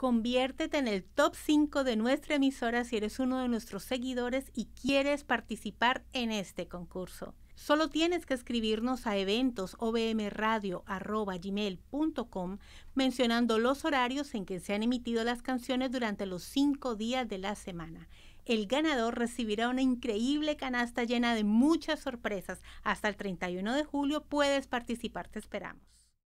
Conviértete en el top 5 de nuestra emisora si eres uno de nuestros seguidores y quieres participar en este concurso. Solo tienes que escribirnos a eventosobmradio.com mencionando los horarios en que se han emitido las canciones durante los 5 días de la semana. El ganador recibirá una increíble canasta llena de muchas sorpresas. Hasta el 31 de julio puedes participar, te esperamos.